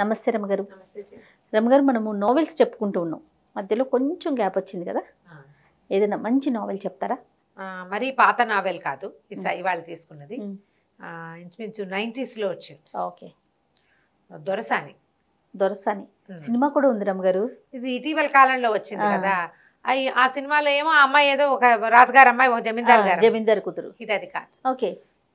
నమస్తే రమగారు రమగారు మనము నోవెల్స్ చెప్పుకుంటూ ఉన్నాం మధ్యలో కొంచెం గ్యాప్ వచ్చింది కదా ఏదైనా మంచి నావెల్ చెప్తారా మరి పాత నావెల్ కాదు ఇవాళ తీసుకున్నది ఇంచుమించు నైంటీస్లో వచ్చింది ఓకే దొరసాని దొరసాని సినిమా కూడా ఉంది రమగారు ఇది ఇటీవల కాలంలో వచ్చింది కదా ఆ సినిమాలో ఏమో అమ్మాయి ఏదో ఒక రాజుగారు అమ్మాయి జమీందారు జమీందారు కూతురు ఇది అది కాదు ఓకే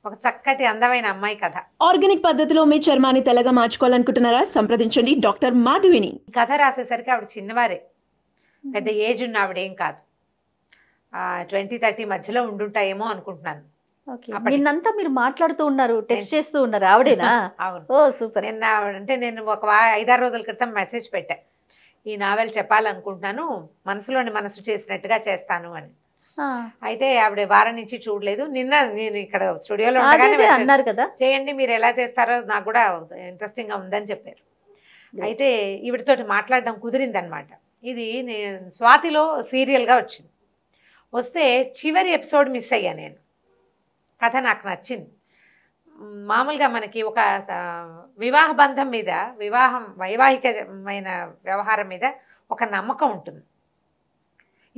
ఒక చక్కటి అందమైన అమ్మాయి కథ ఆర్గానిక్ పద్ధతిలో మీ చర్మాన్ని తెల్లగా మార్చుకోవాలనుకుంటున్నారా సంప్రదించండి డాక్టర్ మాధవిని కథ రాసేసరికి ఆవిడ చిన్నవారే పెద్ద ఏజ్ ఉన్న ఆవిడేం కాదు ట్వంటీ థర్టీ మధ్యలో ఉండుంటాయేమో అనుకుంటున్నాను నిన్నంతా మీరు మాట్లాడుతూ ఉన్నారు టెస్ట్ చేస్తూ ఉన్నారు ఆవిడేనా అవును ఓ సూపర్ నిన్న అంటే నేను ఒక ఐదారు రోజుల క్రితం మెసేజ్ పెట్టా ఈ నావెల్ చెప్పాలనుకుంటున్నాను మనసులోని మనసు చేసినట్టుగా చేస్తాను అని అయితే ఆవిడ వారం నుంచి చూడలేదు నిన్న నేను ఇక్కడ స్టూడియోలో అన్నారు కదా చేయండి మీరు ఎలా చేస్తారో నాకు కూడా ఇంట్రెస్టింగ్ గా ఉందని చెప్పారు అయితే ఈవిడతో మాట్లాడడం కుదిరింది అనమాట ఇది స్వాతిలో సీరియల్ గా వచ్చింది వస్తే చివరి ఎపిసోడ్ మిస్ అయ్యా నేను కథ నాకు నచ్చింది మామూలుగా మనకి ఒక వివాహ బంధం మీద వివాహం వైవాహికమైన వ్యవహారం మీద ఒక నమ్మకం ఉంటుంది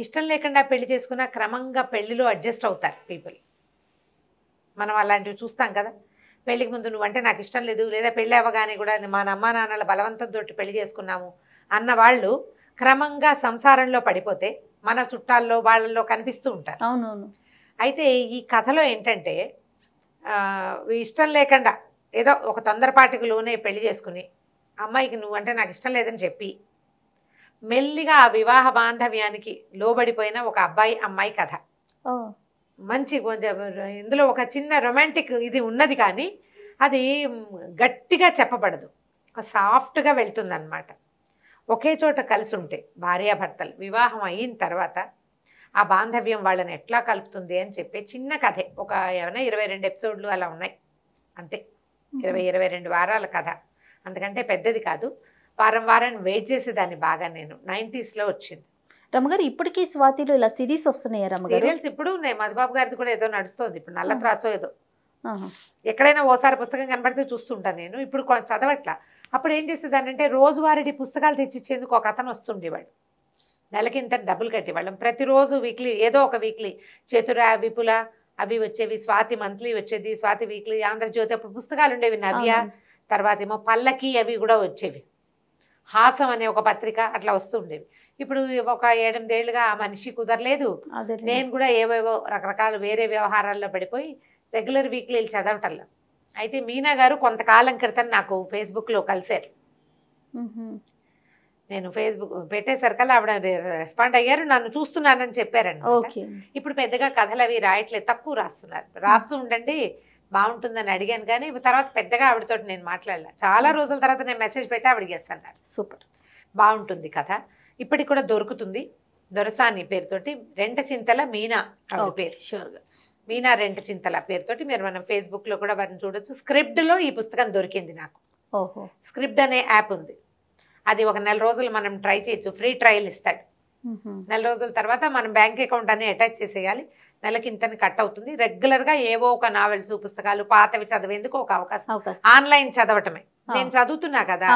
ఇష్టం లేకుండా పెళ్లి చేసుకున్న క్రమంగా పెళ్లిలో అడ్జస్ట్ అవుతారు పీపుల్ మనం అలాంటివి చూస్తాం కదా పెళ్లికి ముందు నువ్వంటే నాకు ఇష్టం లేదు లేదా పెళ్ళి అవ్వగానే కూడా మా అమ్మ నాన్నల బలవంతంతో పెళ్లి చేసుకున్నాము అన్న వాళ్ళు క్రమంగా సంసారంలో పడిపోతే మన చుట్టాల్లో వాళ్ళల్లో కనిపిస్తూ ఉంటారు అవునవును అయితే ఈ కథలో ఏంటంటే ఇష్టం లేకుండా ఏదో ఒక తొందరపాటికి లోనే పెళ్లి చేసుకుని అమ్మాయికి నువ్వంటే నాకు ఇష్టం లేదని చెప్పి మెల్లిగా ఆ వివాహ బాంధవ్యానికి లోబడిపోయిన ఒక అబ్బాయి అమ్మాయి కథ మంచి కొంచెం ఇందులో ఒక చిన్న రొమాంటిక్ ఇది ఉన్నది కానీ అది గట్టిగా చెప్పబడదు ఒక సాఫ్ట్గా అనమాట ఒకే చోట కలిసి ఉంటే భార్యాభర్తలు వివాహం అయిన తర్వాత ఆ బాంధవ్యం వాళ్ళని ఎట్లా కలుపుతుంది అని చెప్పే చిన్న కథే ఒక ఏమైనా ఇరవై రెండు ఎపిసోడ్లు అలా ఉన్నాయి అంతే ఇరవై ఇరవై రెండు వారాల కథ అందుకంటే పెద్దది కాదు వారం వారం వెయిట్ చేసేదాన్ని బాగా నేను లో వచ్చింది రమ్మగారు ఇప్పటికీ స్వాతిలో ఇలా సిరీస్ వస్తున్నాయి రమ్మ సీరియల్స్ ఇప్పుడు నేను మధుబాబు గారిది కూడా ఏదో నడుస్తుంది ఇప్పుడు నల్ల త్రాచో ఏదో ఎక్కడైనా ఓసారి పుస్తకం కనబడితే చూస్తుంటాను నేను ఇప్పుడు చదవట్ల అప్పుడు ఏం చేసేదానంటే రోజువారీ పుస్తకాలు తెచ్చిచ్చేందుకు ఒక అతను వస్తుండేవాడు నెలకి ఇంత డబ్బులు కట్టేవాళ్ళం ప్రతిరోజు వీక్లీ ఏదో ఒక వీక్లీ చతుర విపుల అవి వచ్చేవి స్వాతి మంత్లీ వచ్చేది స్వాతి వీక్లీ ఆంధ్రజ్యోతి అప్పుడు పుస్తకాలు ఉండేవి నవ్య తర్వాత ఏమో పల్లకి అవి కూడా వచ్చేవి హాసం అనే ఒక పత్రిక అట్లా వస్తుండేవి ఇప్పుడు ఒక ఏడెనిమిదేళ్ళుగా ఆ మనిషి కుదరలేదు నేను కూడా ఏవేవో రకరకాల వేరే వ్యవహారాల్లో పడిపోయి రెగ్యులర్ వీక్లీ చదవటం అయితే మీనా గారు కొంతకాలం క్రితం నాకు ఫేస్బుక్లో కలిశారు నేను ఫేస్బుక్ పెట్టేసరికల్లా ఆవిడ రెస్పాండ్ అయ్యారు నన్ను చూస్తున్నానని చెప్పారండి ఇప్పుడు పెద్దగా కథలు అవి రాయట్లేదు తక్కువ రాస్తున్నారు రాస్తూ ఉండండి బాగుంటుందని అడిగాను కానీ తర్వాత పెద్దగా ఆవిడతో నేను మాట్లాడలే చాలా రోజుల తర్వాత నేను మెసేజ్ పెట్టి ఆవిడకి చేస్తాను సూపర్ బాగుంటుంది కథ ఇప్పటికి కూడా దొరుకుతుంది దొరసాని పేరుతోటి రెంట చింతల మీనా పేరు షూర్గా మీనా రెంట చింతల పేరుతోటి మీరు మనం ఫేస్బుక్లో కూడా వారిని చూడొచ్చు స్క్రిప్ట్లో ఈ పుస్తకం దొరికింది నాకు ఓహో స్క్రిప్ట్ అనే యాప్ ఉంది అది ఒక నెల రోజులు మనం ట్రై చేయొచ్చు ఫ్రీ ట్రయల్ ఇస్తాడు నెల రోజుల తర్వాత మనం బ్యాంక్ అకౌంట్ అనేది అటాచ్ చేసేయాలి నెలకి ఇంతని కట్ అవుతుంది రెగ్యులర్ గా ఏవో ఒక నావెల్స్ పుస్తకాలు పాతవి చదివేందుకు ఒక అవకాశం ఆన్లైన్ చదవటమే నేను చదువుతున్నా కదా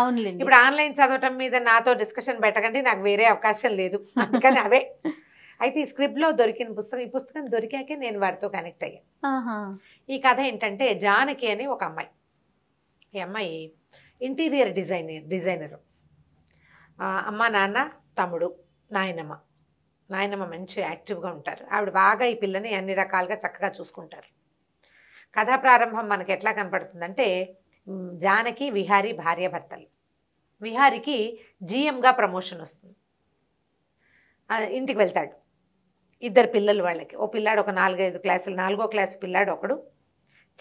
ఇప్పుడు ఆన్లైన్ చదవటం మీద నాతో డిస్కషన్ పెట్టకండి నాకు వేరే అవకాశం లేదు అందుకని అవే అయితే ఈ స్క్రిప్ట్ లో దొరికిన పుస్తకం ఈ పుస్తకం దొరికాకే నేను వారితో కనెక్ట్ అయ్యాను ఈ కథ ఏంటంటే జానకి అని ఒక అమ్మాయి ఈ అమ్మాయి ఇంటీరియర్ డిజైనర్ డిజైనరు అమ్మ నాన్న తమ్ముడు నాయనమ్మ నాయనమ్మ మంచి యాక్టివ్గా ఉంటారు ఆవిడ బాగా ఈ పిల్లని అన్ని రకాలుగా చక్కగా చూసుకుంటారు కథా ప్రారంభం మనకి ఎట్లా కనపడుతుందంటే జానకి విహారి భార్య భర్తలు విహారికి జీఎంగా ప్రమోషన్ వస్తుంది ఇంటికి వెళ్తాడు ఇద్దరు పిల్లలు వాళ్ళకి ఓ పిల్లాడు ఒక నాలుగైదు క్లాసులు నాలుగో క్లాసు పిల్లాడు ఒకడు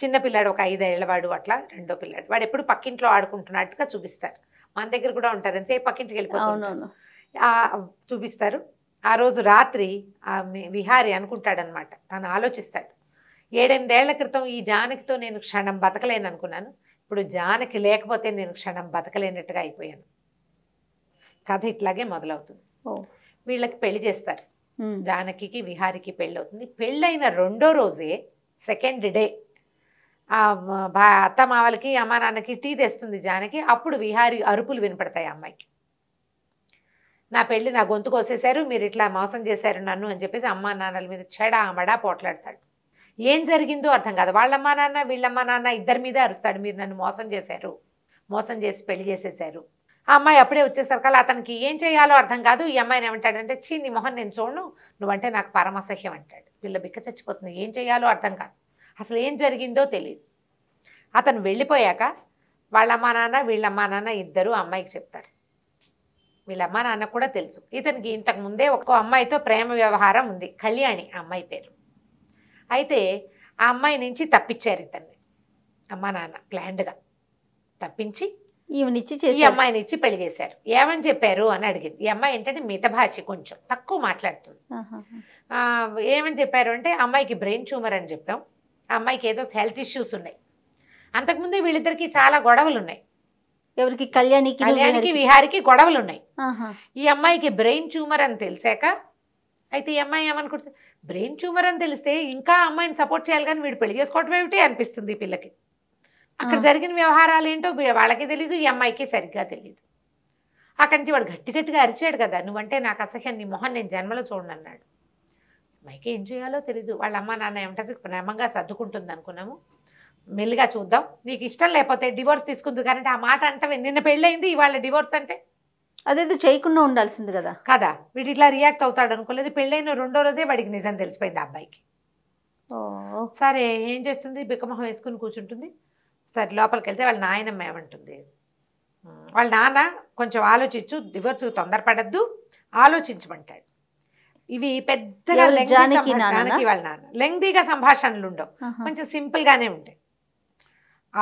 చిన్న పిల్లాడు ఒక ఐదేళ్లవాడు అట్లా రెండో పిల్లాడు వాడు ఎప్పుడు పక్కింట్లో ఆడుకుంటున్నట్టుగా చూపిస్తారు మన దగ్గర కూడా ఉంటారు అంతే పక్కింటికి వెళ్ళిపోతాను చూపిస్తారు ఆ రోజు రాత్రి ఆ విహారి అనుకుంటాడనమాట తను ఆలోచిస్తాడు ఏడెనిమిదేళ్ల క్రితం ఈ జానకితో నేను క్షణం బతకలేను అనుకున్నాను ఇప్పుడు జానకి లేకపోతే నేను క్షణం బతకలేనట్టుగా అయిపోయాను కథ ఇట్లాగే మొదలవుతుంది వీళ్ళకి పెళ్లి చేస్తారు జానకి విహారికి పెళ్ళి అవుతుంది పెళ్ళైన రెండో రోజే సెకండ్ డే అత్త మావలకి అమ్మా నాన్నకి టీ తెస్తుంది జానకి అప్పుడు విహారి అరుపులు వినపడతాయి అమ్మాయికి నా పెళ్ళి నా గొంతు కోసేశారు మీరు ఇట్లా మోసం చేశారు నన్ను అని చెప్పేసి అమ్మా నాన్నల మీద చెడా ఆమెడా పోట్లాడతాడు ఏం జరిగిందో అర్థం కాదు వాళ్ళమ్మా నాన్న వీళ్ళమ్మ నాన్న ఇద్దరి మీద అరుస్తాడు మీరు నన్ను మోసం చేశారు మోసం చేసి పెళ్లి చేసేసారు ఆ అమ్మాయి అప్పుడే వచ్చేసరికల్లా అతనికి ఏం చేయాలో అర్థం కాదు ఈ అమ్మాయిని ఏమంటాడంటే చీ నీ మొహన్ నేను చూడను నువ్వంటే నాకు పరమసహ్యం అంటాడు పిల్ల బిక్క చచ్చిపోతుంది ఏం చేయాలో అర్థం కాదు అసలు ఏం జరిగిందో తెలియదు అతను వెళ్ళిపోయాక వాళ్ళమ్మా నాన్న వీళ్ళమ్మా నాన్న ఇద్దరు అమ్మాయికి చెప్తారు వీళ్ళ అమ్మ నాన్న కూడా తెలుసు ఇతనికి ఇంతకు ముందే ఒక అమ్మాయితో ప్రేమ వ్యవహారం ఉంది కళ్యాణి ఆ అమ్మాయి పేరు అయితే ఆ అమ్మాయి నుంచి తప్పించారు ఇతన్ని అమ్మ నాన్న ప్లాండ్గా తప్పించి ఈమెనిచ్చి ఈ ఇచ్చి పెళ్లి చేశారు ఏమని చెప్పారు అని అడిగింది ఈ అమ్మాయి ఏంటంటే మిత భాష కొంచెం తక్కువ మాట్లాడుతుంది ఏమని చెప్పారు అంటే అమ్మాయికి బ్రెయిన్ ట్యూమర్ అని చెప్పాం అమ్మాయికి ఏదో హెల్త్ ఇష్యూస్ ఉన్నాయి అంతకుముందు వీళ్ళిద్దరికీ చాలా గొడవలు ఉన్నాయి ఎవరికి కళ్యాణికి కళ్యాణికి విహారికి గొడవలు ఉన్నాయి ఈ అమ్మాయికి బ్రెయిన్ ట్యూమర్ అని తెలిసాక అయితే ఈ అమ్మాయి ఏమనుకుంటుంది బ్రెయిన్ ట్యూమర్ అని తెలిస్తే ఇంకా అమ్మాయిని సపోర్ట్ చేయాలి కానీ వీడు పెళ్లి చేసుకోవటం ఏమిటి అనిపిస్తుంది ఈ పిల్లకి అక్కడ జరిగిన వ్యవహారాలు ఏంటో వాళ్ళకి తెలియదు ఈ అమ్మాయికి సరిగ్గా తెలియదు అక్కడి నుంచి వాడు గట్టి గట్టిగా అరిచాడు కదా నువ్వంటే నాకు అసహ్యం నీ మొహన్ నేను జన్మలో చూడండి అన్నాడు అమ్మాయికి ఏం చేయాలో తెలీదు వాళ్ళ అమ్మ నాన్న ఏమంటారు ప్రేమంగా సర్దుకుంటుంది అనుకున్నాము మెల్లిగా చూద్దాం నీకు ఇష్టం లేకపోతే డివోర్స్ తీసుకుంది కానీ ఆ మాట అంటే నిన్న పెళ్ళయింది ఇవాళ డివోర్స్ అంటే అదేదో చేయకుండా ఉండాల్సింది కదా కదా వీడు ఇట్లా రియాక్ట్ అవుతాడు అనుకోలేదు పెళ్ళైన రెండో రోజే వాడికి నిజం తెలిసిపోయింది అబ్బాయికి సరే ఏం చేస్తుంది బిక్కమొహం వేసుకుని కూర్చుంటుంది సరే లోపలికి వెళ్తే వాళ్ళ నాయనమ్మ ఏమంటుంది వాళ్ళ నాన్న కొంచెం ఆలోచించు డివోర్స్ తొందరపడద్దు ఆలోచించమంటాడు ఇవి పెద్దగా లెంగ్ వాళ్ళ నాన్న లెంగ్దీగా సంభాషణలు ఉండవు కొంచెం సింపుల్గానే ఉంటాయి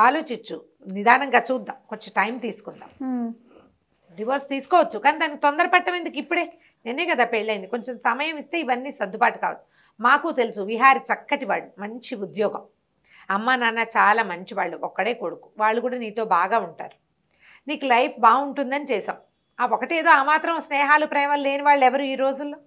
ఆలోచించు నిదానంగా చూద్దాం కొంచెం టైం తీసుకుందాం డివోర్స్ తీసుకోవచ్చు కానీ దానికి తొందర పట్టడం ఎందుకు ఇప్పుడే నేనే కదా పెళ్ళైంది కొంచెం సమయం ఇస్తే ఇవన్నీ సర్దుబాటు కావచ్చు మాకు తెలుసు విహారి చక్కటి వాడు మంచి ఉద్యోగం అమ్మ నాన్న చాలా మంచి వాళ్ళు ఒక్కడే కొడుకు వాళ్ళు కూడా నీతో బాగా ఉంటారు నీకు లైఫ్ బాగుంటుందని చేసాం ఆ ఒకటేదో ఆ మాత్రం స్నేహాలు ప్రేమలు లేని వాళ్ళు ఎవరు ఈ రోజుల్లో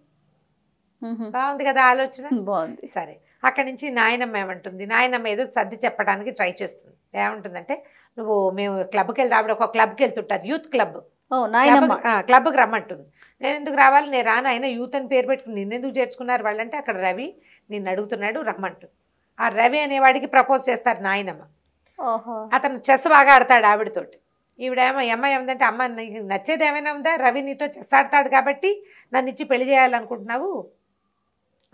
బాగుంది కదా ఆలోచన బాగుంది సరే అక్కడి నుంచి నాయనమ్మ ఏమంటుంది నాయనమ్మ ఏదో సర్ది చెప్పడానికి ట్రై చేస్తుంది ఏమంటుందంటే నువ్వు మేము క్లబ్కి వెళ్తే ఆవిడ ఒక క్లబ్కి వెళ్తుంటారు యూత్ క్లబ్ క్లబ్కి రమ్మంటుంది నేను ఎందుకు రావాలి నేను రాను ఆయన యూత్ అని పేరు పెట్టుకుని నిన్నెందుకు చేర్చుకున్నారు వాళ్ళంటే అక్కడ రవి నిన్ను అడుగుతున్నాడు రమ్మంటుంది ఆ రవి అనేవాడికి ప్రపోజ్ చేస్తారు నాయనమ్మ అతను చెస్ బాగా ఆడతాడు ఆవిడతోటి ఈవిడేమో అమ్మ ఏమందంటే అమ్మ నీకు నచ్చేది ఏమైనా ఉందా రవి నీతో చెస్ ఆడతాడు కాబట్టి నన్ను ఇచ్చి పెళ్లి చేయాలనుకుంటున్నావు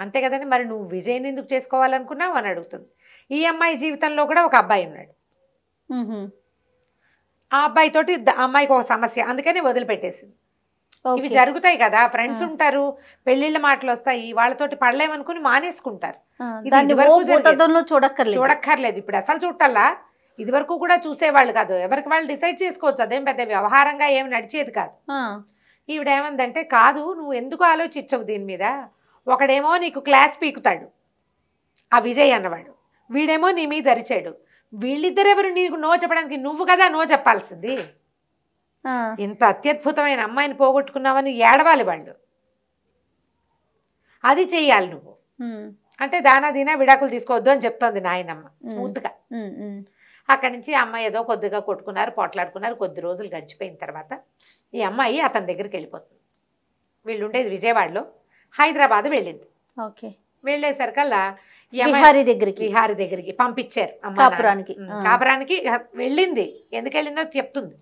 అంతే కదండి మరి నువ్వు విజయ్ని ఎందుకు చేసుకోవాలనుకున్నావు అని అడుగుతుంది ఈ అమ్మాయి జీవితంలో కూడా ఒక అబ్బాయి ఉన్నాడు ఆ అబ్బాయి తోటి అమ్మాయికి ఒక సమస్య అందుకని వదిలిపెట్టేసింది ఇవి జరుగుతాయి కదా ఫ్రెండ్స్ ఉంటారు పెళ్లిళ్ళ మాటలు వస్తాయి వాళ్ళతోటి పడలేమనుకుని మానేసుకుంటారు చూడక్కర్లేదు చూడక్కర్లేదు ఇప్పుడు అసలు చూడాలా ఇది వరకు కూడా చూసేవాళ్ళు కాదు ఎవరికి వాళ్ళు డిసైడ్ చేసుకోవచ్చు అదేం పెద్ద వ్యవహారంగా ఏం నడిచేది కాదు ఈవిడేమందంటే కాదు నువ్వు ఎందుకు ఆలోచించవు దీని మీద ఒకడేమో నీకు క్లాస్ పీకుతాడు ఆ విజయ్ అన్నవాడు వీడేమో నీ మీద అరిచాడు వీళ్ళిద్దరెవరు నీకు నో చెప్పడానికి నువ్వు కదా నో చెప్పాల్సింది ఇంత అత్యద్భుతమైన అమ్మాయిని పోగొట్టుకున్నావని ఏడవాలి వాళ్ళు అది చెయ్యాలి నువ్వు అంటే దానా దీనా విడాకులు తీసుకోవద్దు అని చెప్తోంది నాయనమ్మ స్మూత్గా అక్కడి నుంచి అమ్మాయి ఏదో కొద్దిగా కొట్టుకున్నారు పోట్లాడుకున్నారు కొద్ది రోజులు గడిచిపోయిన తర్వాత ఈ అమ్మాయి అతని దగ్గరికి వెళ్ళిపోతుంది వీళ్ళు ఉండేది విజయవాడలో హైదరాబాద్ వెళ్ళింది ఓకే వెళ్ళేసరికల్లా విహారీ దగ్గరికి విహారీ దగ్గరికి పంపించారు కాపురానికి కాపురానికి వెళ్ళింది ఎందుకు వెళ్ళిందో చెప్తుంది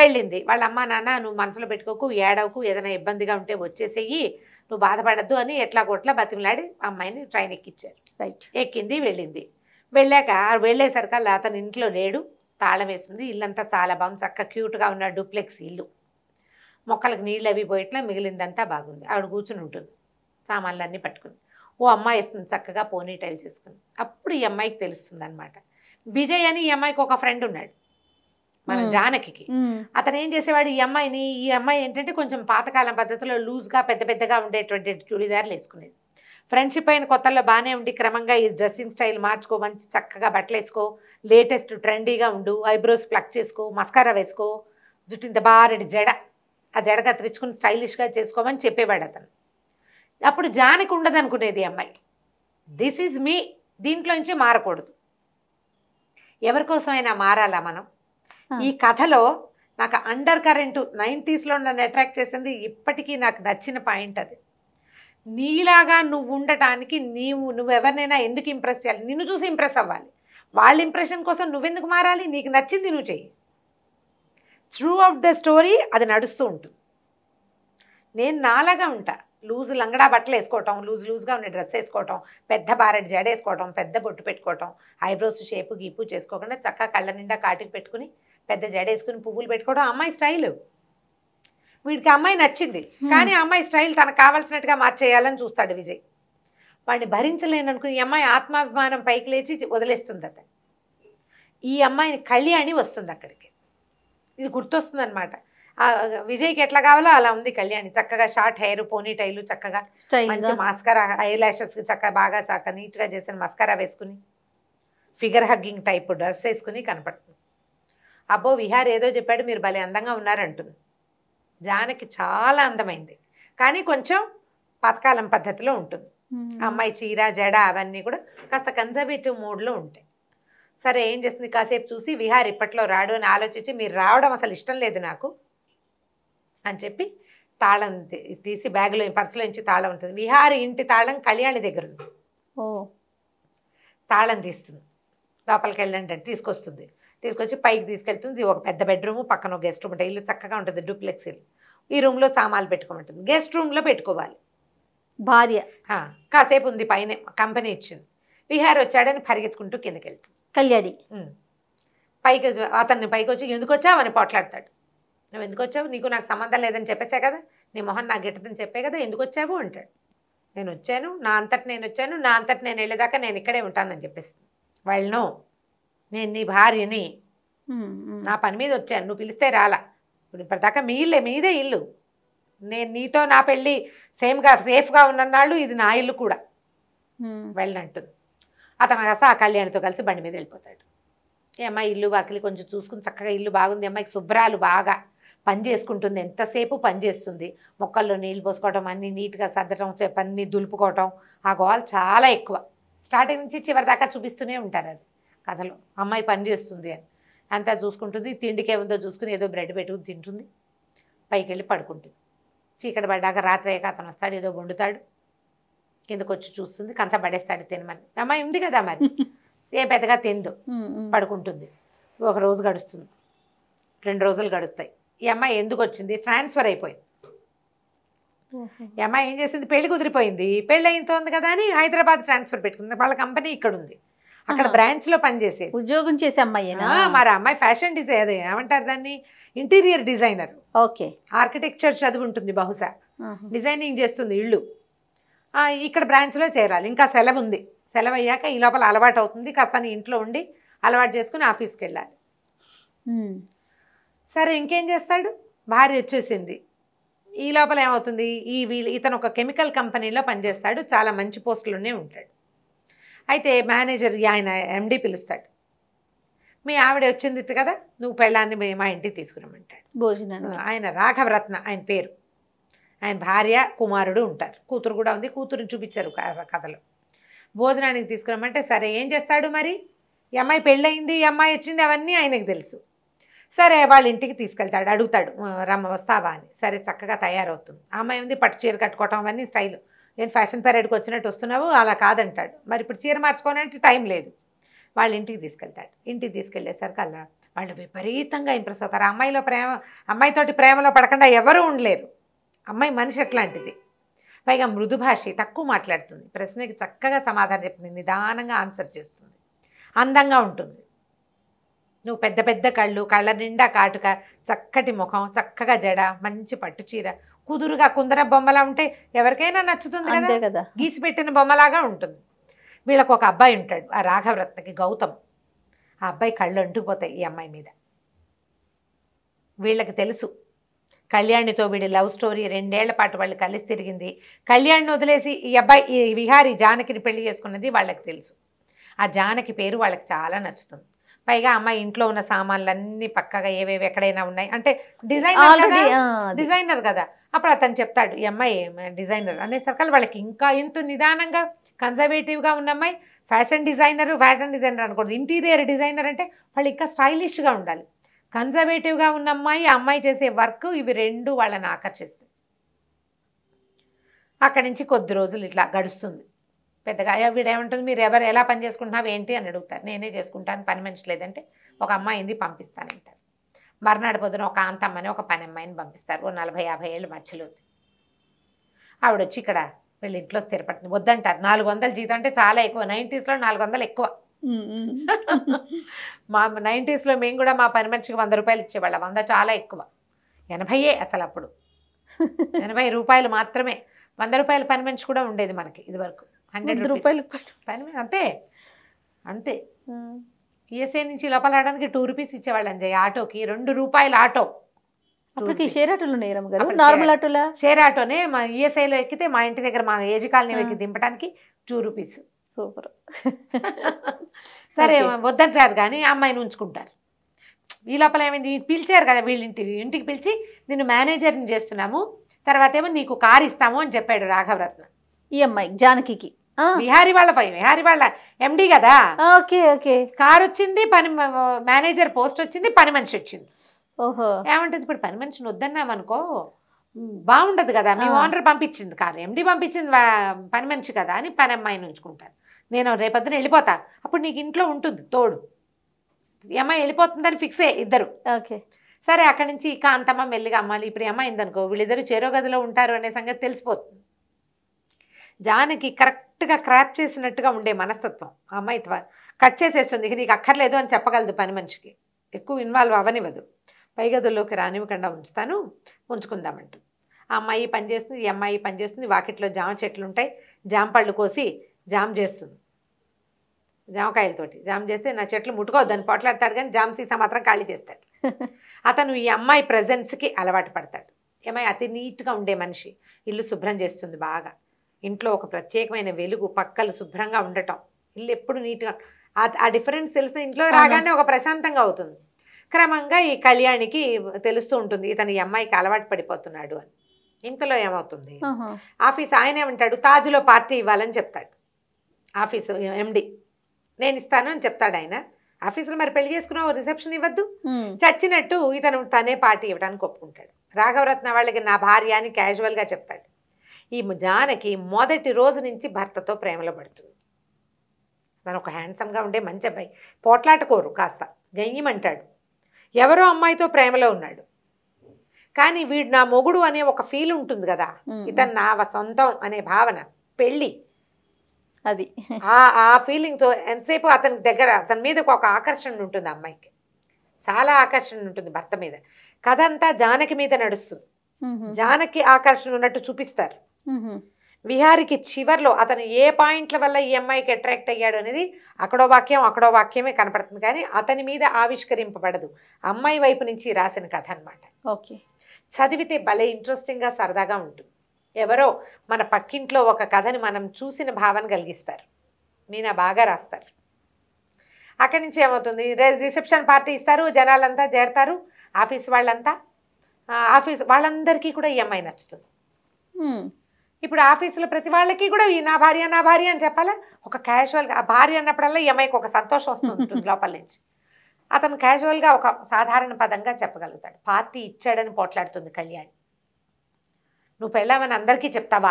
వెళ్ళింది వాళ్ళ అమ్మ నాన్న నువ్వు మనసులో పెట్టుకోకు ఏడవకు ఏదైనా ఇబ్బందిగా ఉంటే వచ్చేసేయి నువ్వు బాధపడద్దు అని ఎట్లా కొట్లా బతిమలాడి అమ్మాయిని ట్రైన్ ఎక్కించారు ఎక్కింది వెళ్ళింది వెళ్ళాక వెళ్ళేసరికల్లా అతను ఇంట్లో లేడు తాళం వేసింది ఇల్లంతా చాలా బాగుంది చక్క క్యూట్గా ఉన్న డూప్లెక్స్ ఇల్లు మొక్కలకు నీళ్ళు అవి పోయిట్లా మిగిలిందంతా బాగుంది ఆవిడ కూర్చుని ఉంటుంది సామాన్లన్నీ పట్టుకుని ఓ అమ్మాయి ఇస్తుంది చక్కగా పోనీ టైల్ చేసుకుని అప్పుడు ఈ అమ్మాయికి తెలుస్తుంది అనమాట విజయ్ అని ఈ అమ్మాయికి ఒక ఫ్రెండ్ ఉన్నాడు మన జానకి అతను ఏం చేసేవాడు ఈ అమ్మాయిని ఈ అమ్మాయి ఏంటంటే కొంచెం పాతకాలం పద్ధతిలో లూజ్గా పెద్ద పెద్దగా ఉండేటువంటి చూడీదార్లు వేసుకునేది ఫ్రెండ్షిప్ అయిన కొత్తలో బాగానే ఉండి క్రమంగా ఈ డ్రెస్సింగ్ స్టైల్ మార్చుకో మంచి చక్కగా బట్టలు వేసుకో లేటెస్ట్ ట్రెండీగా ఉండు ఐబ్రోస్ ప్లక్ చేసుకో మస్కారా వేసుకో జుట్టు ఇంత జడ ఆ జడ కత్తిరించుకుని స్టైలిష్గా చేసుకోమని చెప్పేవాడు అతను అప్పుడు జానికి ఉండదు అనుకునేది అమ్మాయి దిస్ ఈజ్ మీ దీంట్లో నుంచి మారకూడదు ఎవరికోసమైనా మారాలా మనం ఈ కథలో నాకు అండర్ కరెంటు నైంటీస్లో నన్ను అట్రాక్ట్ చేసింది ఇప్పటికీ నాకు నచ్చిన పాయింట్ అది నీలాగా నువ్వు ఉండటానికి నీవు నువ్వెవరినైనా ఎందుకు ఇంప్రెస్ చేయాలి నిన్ను చూసి ఇంప్రెస్ అవ్వాలి వాళ్ళ ఇంప్రెషన్ కోసం నువ్వెందుకు మారాలి నీకు నచ్చింది నువ్వు చెయ్యి త్రూ అవుట్ ద స్టోరీ అది నడుస్తూ ఉంటుంది నేను నాలాగా ఉంటా లూజ్ లంగడా బట్టలు వేసుకోవటం లూజ్ లూజ్గా ఉండే డ్రెస్ వేసుకోవటం పెద్ద బారెడ్ జడ వేసుకోవటం పెద్ద బొట్టు పెట్టుకోవటం ఐబ్రోస్ షేపు గీపు చేసుకోకుండా చక్కగా కళ్ళ నిండా కాటికి పెట్టుకుని పెద్ద జడ వేసుకుని పువ్వులు పెట్టుకోవడం అమ్మాయి స్టైల్ వీడికి అమ్మాయి నచ్చింది కానీ అమ్మాయి స్టైల్ తనకు కావాల్సినట్టుగా మార్చేయాలని చూస్తాడు విజయ్ వాడిని భరించలేననుకుని ఈ అమ్మాయి ఆత్మాభిమానం పైకి లేచి వదిలేస్తుంది అతను ఈ అమ్మాయిని కళ్యాణి వస్తుంది అక్కడికి ఇది గుర్తొస్తుంది అనమాట విజయ్కి ఎట్లా కావాలో అలా ఉంది కళ్యాణి చక్కగా షార్ట్ హెయిర్ పోనీ టైల్ చక్కగా మంచి మాస్కరా ఐ లాషెస్ చక్కగా బాగా చక్క గా చేసిన మస్కరా వేసుకుని ఫిగర్ హగ్గింగ్ టైప్ డ్రెస్ వేసుకుని కనపడుతుంది అబ్బో విహార్ ఏదో చెప్పాడు మీరు భలే అందంగా ఉన్నారంటుంది జానకి చాలా అందమైంది కానీ కొంచెం పథకాలం పద్ధతిలో ఉంటుంది అమ్మాయి చీర జడ అవన్నీ కూడా కాస్త కన్జర్వేటివ్ మూడ్లో ఉంటాయి సరే ఏం చేస్తుంది కాసేపు చూసి విహార్ ఇప్పట్లో రాడు అని ఆలోచించి మీరు రావడం అసలు ఇష్టం లేదు నాకు అని చెప్పి తాళం తీసి బ్యాగ్లో పర్సులో నుంచి తాళం ఉంటుంది విహారి ఇంటి తాళం కళ్యాణి దగ్గర ఉంది ఓ తాళం తీస్తుంది లోపలికి వెళ్ళండి అంటే తీసుకొస్తుంది తీసుకొచ్చి పైకి తీసుకెళ్తుంది ఒక పెద్ద బెడ్రూమ్ పక్కన ఒక గెస్ట్ రూమ్ ఉంటుంది ఇల్లు చక్కగా ఉంటుంది డూప్లెక్స్ ఇల్లు ఈ రూమ్లో సామాన్లు పెట్టుకోమంటుంది గెస్ట్ రూమ్లో పెట్టుకోవాలి భార్య కాసేపు ఉంది పైన కంపెనీ ఇచ్చింది విహార్ వచ్చాడని పరిగెత్తుకుంటూ కిందకి వెళ్తుంది కళ్యాణి పైకి అతన్ని పైకి వచ్చి ఎందుకు వచ్చావు అని పోట్లాడతాడు నువ్వు ఎందుకు వచ్చావు నీకు నాకు సంబంధం లేదని చెప్పేసా కదా నీ మొహన్ నాకు గిట్టదని చెప్పే కదా ఎందుకు వచ్చావు అంటాడు నేను వచ్చాను నా అంతటి నేను వచ్చాను నా అంతటి నేను వెళ్ళేదాకా నేను ఇక్కడే ఉంటానని చెప్పేసి వాళ్ళను నేను నీ భార్యని నా పని మీద వచ్చాను నువ్వు పిలిస్తే రాలా ఇప్పుడు ఇప్పటిదాకా మీ ఇల్లే మీదే ఇల్లు నేను నీతో నా పెళ్ళి సేమ్గా సేఫ్గా నాళ్ళు ఇది నా ఇల్లు కూడా వెళ్ళంటుంది అతను కాస్త ఆ కళ్యాణితో కలిసి బండి మీద వెళ్ళిపోతాడు ఏ అమ్మాయి ఇల్లు వాకిలి కొంచెం చూసుకుని చక్కగా ఇల్లు బాగుంది అమ్మాయికి శుభ్రాలు బాగా పని చేసుకుంటుంది ఎంతసేపు పని చేస్తుంది మొక్కల్లో నీళ్ళు పోసుకోవటం అన్నీ నీట్గా సర్దటం పని దులుపుకోవటం ఆ గోల్ చాలా ఎక్కువ స్టార్టింగ్ నుంచి చివరి దాకా చూపిస్తూనే ఉంటారు అది కథలో అమ్మాయి పని చేస్తుంది అని అంతా చూసుకుంటుంది తిండికే ఉందో చూసుకుని ఏదో బ్రెడ్ పెట్టుకుని తింటుంది పైకి వెళ్ళి పడుకుంటుంది చీకటి పడ్డాక రాత్రి అయ్యాక అతను వస్తాడు ఏదో వండుతాడు కిందకు వచ్చి చూస్తుంది కంచ పడేస్తాడు తినమని అమ్మాయి ఉంది కదా మరి ఏ పెద్దగా తిందు పడుకుంటుంది ఒక రోజు గడుస్తుంది రెండు రోజులు గడుస్తాయి ఈ అమ్మాయి ఎందుకు వచ్చింది ట్రాన్స్ఫర్ అయిపోయింది ఈ అమ్మాయి ఏం చేసింది పెళ్లి కుదిరిపోయింది పెళ్లి అయింతోంది కదా అని హైదరాబాద్ ట్రాన్స్ఫర్ పెట్టుకుంది వాళ్ళ కంపెనీ ఇక్కడ ఉంది అక్కడ బ్రాంచ్ లో పనిచేసే ఉద్యోగం చేసే అమ్మాయి మరి అమ్మాయి ఫ్యాషన్ డిజైన్ ఏమంటారు దాన్ని ఇంటీరియర్ డిజైనర్ ఓకే ఆర్కిటెక్చర్ చదువు ఉంటుంది బహుశా డిజైనింగ్ చేస్తుంది ఇళ్ళు ఇక్కడ బ్రాంచ్లో చేరాలి ఇంకా సెలవు ఉంది సెలవు అయ్యాక ఈ లోపల అలవాటు అవుతుంది కాస్త ఇంట్లో ఉండి అలవాటు చేసుకుని ఆఫీస్కి వెళ్ళాలి సరే ఇంకేం చేస్తాడు భార్య వచ్చేసింది ఈ లోపల ఏమవుతుంది ఈ వీళ్ళు ఇతను ఒక కెమికల్ కంపెనీలో పనిచేస్తాడు చాలా మంచి పోస్టులోనే ఉంటాడు అయితే మేనేజర్ ఆయన ఎండి పిలుస్తాడు మీ ఆవిడ వచ్చింది కదా నువ్వు పెళ్ళాన్ని మా ఇంటికి తీసుకురమ్మంటాడు భోజనం ఆయన రాఘవరత్న ఆయన పేరు ఆయన భార్య కుమారుడు ఉంటారు కూతురు కూడా ఉంది కూతురుని చూపించారు కథలు భోజనానికి తీసుకురమ్మంటే సరే ఏం చేస్తాడు మరి ఈ అమ్మాయి పెళ్ళయింది ఈ అమ్మాయి వచ్చింది అవన్నీ ఆయనకు తెలుసు సరే వాళ్ళ ఇంటికి తీసుకెళ్తాడు అడుగుతాడు రమ్మ వస్తావా అని సరే చక్కగా తయారవుతుంది అమ్మాయి ఉంది పట్టు చీర కట్టుకోవటం అవన్నీ స్టైలు నేను ఫ్యాషన్ పీరియడ్కి వచ్చినట్టు వస్తున్నావు అలా కాదంటాడు మరి ఇప్పుడు చీర మార్చుకోవడానికి టైం లేదు వాళ్ళ ఇంటికి తీసుకెళ్తాడు ఇంటికి తీసుకెళ్ళేసరికి అలా వాళ్ళు విపరీతంగా ఇంప్రెస్ అవుతారు అమ్మాయిలో ప్రేమ అమ్మాయితోటి ప్రేమలో పడకుండా ఎవరూ ఉండలేరు అమ్మాయి మనిషి అట్లాంటిది పైగా మృదు భాష తక్కువ మాట్లాడుతుంది ప్రశ్నకి చక్కగా సమాధానం చెప్తుంది నిదానంగా ఆన్సర్ చేస్తుంది అందంగా ఉంటుంది నువ్వు పెద్ద పెద్ద కళ్ళు కళ్ళ నిండా కాటుక చక్కటి ముఖం చక్కగా జడ మంచి పట్టు చీర కుదురుగా కుందర బొమ్మలా ఉంటే ఎవరికైనా నచ్చుతుంది కదా కదా గీసి పెట్టిన బొమ్మలాగా ఉంటుంది వీళ్ళకు ఒక అబ్బాయి ఉంటాడు ఆ రాఘవరత్నకి గౌతమ్ ఆ అబ్బాయి కళ్ళు అంటుకుపోతాయి ఈ అమ్మాయి మీద వీళ్ళకి తెలుసు కళ్యాణితో వీడి లవ్ స్టోరీ రెండేళ్ల పాటు వాళ్ళు కలిసి తిరిగింది కళ్యాణ్ని వదిలేసి ఈ అబ్బాయి ఈ విహారీ జానకిని పెళ్లి చేసుకున్నది వాళ్ళకి తెలుసు ఆ జానకి పేరు వాళ్ళకి చాలా నచ్చుతుంది పైగా అమ్మాయి ఇంట్లో ఉన్న సామాన్లన్నీ పక్కగా ఏవేవి ఎక్కడైనా ఉన్నాయి అంటే డిజైనర్ డిజైనర్ కదా అప్పుడు అతను చెప్తాడు ఈ అమ్మాయి డిజైనర్ అనేసరికి వాళ్ళకి ఇంకా ఇంత నిదానంగా కన్జర్వేటివ్గా ఉన్న అమ్మాయి ఫ్యాషన్ డిజైనర్ ఫ్యాషన్ డిజైనర్ అనకూడదు ఇంటీరియర్ డిజైనర్ అంటే వాళ్ళు ఇంకా స్టైలిష్గా ఉండాలి కన్జర్వేటివ్గా ఉన్న అమ్మాయి ఆ అమ్మాయి చేసే వర్క్ ఇవి రెండు వాళ్ళని ఆకర్షిస్తాయి అక్కడి నుంచి కొద్ది రోజులు ఇట్లా గడుస్తుంది పెద్దగా అయ్యా వీడేమంటుంది మీరు ఎవరు ఎలా పని చేసుకుంటున్నావు ఏంటి అని అడుగుతారు నేనే చేసుకుంటాను పని మనిషి లేదంటే ఒక అమ్మాయింది పంపిస్తానంటారు మర్నాడు పొద్దున ఒక అమ్మని ఒక పని అమ్మాయిని పంపిస్తారు ఓ నలభై యాభై ఏళ్ళు మధ్యలో ఆవిడ వచ్చి ఇక్కడ వీళ్ళ ఇంట్లో స్థిరపడుతుంది వద్దంటారు నాలుగు వందల జీతం అంటే చాలా ఎక్కువ నైంటీస్లో నాలుగు వందలు ఎక్కువ మా నైంటీస్లో మేము కూడా మా పని మనిషికి వంద రూపాయలు ఇచ్చేవాళ్ళం వంద చాలా ఎక్కువ ఎనభైయే అసలు అప్పుడు ఎనభై రూపాయలు మాత్రమే వంద రూపాయల పని మనిషి కూడా ఉండేది మనకి వరకు హండ్రెడ్ రూపాయలు పని అంతే అంతే ఈఎస్ఐ నుంచి లోపల ఆడడానికి టూ రూపీస్ ఇచ్చేవాళ్ళు అంజయ్ ఆటోకి రెండు రూపాయల ఆటో అప్పటికి షేర్ ఆటోలు ఉన్నాయి నార్మల్ ఆటోలా షేర్ ఆటోనే మా ఈఎస్ఐలో ఎక్కితే మా ఇంటి దగ్గర మా ఏజ్ కాలనీ దింపడానికి టూ రూపీస్ సూపర్ సరే వద్దంటారు కానీ అమ్మాయిని ఉంచుకుంటారు ఈ లోపల ఏమైంది పిలిచారు కదా వీళ్ళింటి ఇంటికి పిలిచి నేను మేనేజర్ని చేస్తున్నాము తర్వాత ఏమో నీకు కారు ఇస్తాము అని చెప్పాడు రాఘవరత్న ఈ అమ్మాయి జానకి విహారీ వాళ్ళ పై విహారీ వాళ్ళ ఎండి కదా ఓకే ఓకే వచ్చింది పని మేనేజర్ పోస్ట్ వచ్చింది పని మనిషి వచ్చింది ఓహో ఏమంటుంది ఇప్పుడు పని మనిషిని వద్దన్నామనుకో బాగుండదు కదా మీ ఓనర్ పంపించింది కారు ఎండి పంపించింది పని మనిషి కదా అని పని అమ్మాయిని ఉంచుకుంటారు నేను రేపొద్దున వెళ్ళిపోతా అప్పుడు నీకు ఇంట్లో ఉంటుంది తోడు అమ్మాయి వెళ్ళిపోతుందని ఫిక్స్ అయ్యే ఇద్దరు ఓకే సరే అక్కడి నుంచి కాంతమ్మ మెల్లిగా అమ్మాలి ఇప్పుడు అమ్మాయిందనుకో వీళ్ళిద్దరు చేరో గదిలో ఉంటారు అనే సంగతి తెలిసిపోతుంది జానకి కరెక్ట్గా క్రాప్ చేసినట్టుగా ఉండే మనస్తత్వం ఆ అమ్మాయి కట్ చేసేస్తుంది ఇక నీకు అక్కర్లేదు అని చెప్పగలదు పని మనిషికి ఎక్కువ ఇన్వాల్వ్ అవనివ్వదు పై గదుల్లోకి రానివ్వకుండా ఉంచుతాను ఉంచుకుందామంటూ ఆ అమ్మాయి పనిచేస్తుంది ఈ అమ్మాయి పనిచేస్తుంది వాకిట్లో జామ చెట్లు ఉంటాయి జామ పళ్ళు కోసి జామ్ చేస్తుంది జామకాయలతోటి జామ్ చేస్తే నా చెట్లు ముట్టుకోవద్దని పొట్లాడతాడు కానీ జామ్ సీసా మాత్రం ఖాళీ చేస్తాడు అతను ఈ అమ్మాయి ప్రజెన్స్కి అలవాటు పడతాడు ఏమై అతి నీట్గా ఉండే మనిషి ఇల్లు శుభ్రం చేస్తుంది బాగా ఇంట్లో ఒక ప్రత్యేకమైన వెలుగు పక్కలు శుభ్రంగా ఉండటం ఇల్లు ఎప్పుడు నీట్గా ఆ డిఫరెన్స్ తెలిసిన ఇంట్లో రాగానే ఒక ప్రశాంతంగా అవుతుంది క్రమంగా ఈ కళ్యాణికి తెలుస్తూ ఉంటుంది ఇతను ఈ అమ్మాయికి అలవాటు పడిపోతున్నాడు అని ఇంతలో ఏమవుతుంది ఆఫీస్ ఆయన ఏమంటాడు తాజులో పార్టీ ఇవ్వాలని చెప్తాడు ఆఫీస్ ఎండి నేను ఇస్తాను అని చెప్తాడు ఆయన ఆఫీసులో మరి పెళ్లి చేసుకున్న రిసెప్షన్ ఇవ్వద్దు చచ్చినట్టు ఇతను తనే పార్టీ ఇవ్వడానికి ఒప్పుకుంటాడు రాఘవరత్న వాళ్ళకి నా భార్య అని క్యాజువల్గా చెప్తాడు ఈ జానకి మొదటి రోజు నుంచి భర్తతో ప్రేమలో పడుతుంది తను ఒక హ్యాండ్సమ్గా ఉండే మంచి అబ్బాయి పోట్లాటకోరు కాస్త గయ్యమంటాడు ఎవరో అమ్మాయితో ప్రేమలో ఉన్నాడు కానీ వీడు నా మొగుడు అనే ఒక ఫీల్ ఉంటుంది కదా ఇతను నా సొంతం అనే భావన పెళ్ళి అది ఆ ఫీలింగ్తో ఎంతసేపు అతని దగ్గర అతని మీద ఒక ఆకర్షణ ఉంటుంది అమ్మాయికి చాలా ఆకర్షణ ఉంటుంది భర్త మీద కథ అంతా జానకి మీద నడుస్తుంది జానకి ఆకర్షణ ఉన్నట్టు చూపిస్తారు విహారికి చివర్లో అతను ఏ పాయింట్ల వల్ల ఈ అమ్మాయికి అట్రాక్ట్ అయ్యాడు అనేది అక్కడో వాక్యం అక్కడో వాక్యమే కనపడుతుంది కానీ అతని మీద ఆవిష్కరింపబడదు అమ్మాయి వైపు నుంచి రాసిన కథ అనమాట ఓకే చదివితే భలే ఇంట్రెస్టింగ్గా సరదాగా ఉంటుంది ఎవరో మన పక్కింట్లో ఒక కథని మనం చూసిన భావన కలిగిస్తారు మీనా బాగా రాస్తారు అక్కడి నుంచి ఏమవుతుంది రిసెప్షన్ పార్టీ ఇస్తారు జనాలంతా చేరతారు ఆఫీస్ వాళ్ళంతా ఆఫీస్ వాళ్ళందరికీ కూడా ఈఎంఐ నచ్చుతుంది ఇప్పుడు ఆఫీసులో ప్రతి వాళ్ళకి కూడా ఈ నా భార్య నా భార్య అని చెప్పాలా ఒక క్యాజువల్గా ఆ భార్య అన్నప్పుడల్లా ఈఎంఐకి ఒక సంతోషం వస్తుంది లోపల నుంచి అతను క్యాజువల్గా ఒక సాధారణ పదంగా చెప్పగలుగుతాడు పార్టీ ఇచ్చాడని పోట్లాడుతుంది కళ్యాణి నువ్వు పెళ్ళావని అందరికీ చెప్తావా